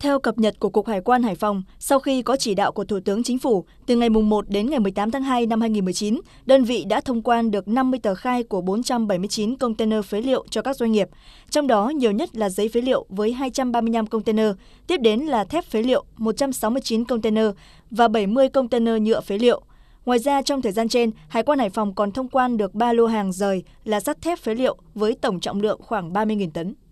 Theo cập nhật của Cục Hải quan Hải Phòng, sau khi có chỉ đạo của Thủ tướng Chính phủ, từ ngày 1 đến ngày 18 tháng 2 năm 2019, đơn vị đã thông quan được 50 tờ khai của 479 container phế liệu cho các doanh nghiệp, trong đó nhiều nhất là giấy phế liệu với 235 container, tiếp đến là thép phế liệu 169 container và 70 container nhựa phế liệu. Ngoài ra, trong thời gian trên, Hải quan Hải Phòng còn thông quan được 3 lô hàng rời là sắt thép phế liệu với tổng trọng lượng khoảng 30.000 tấn.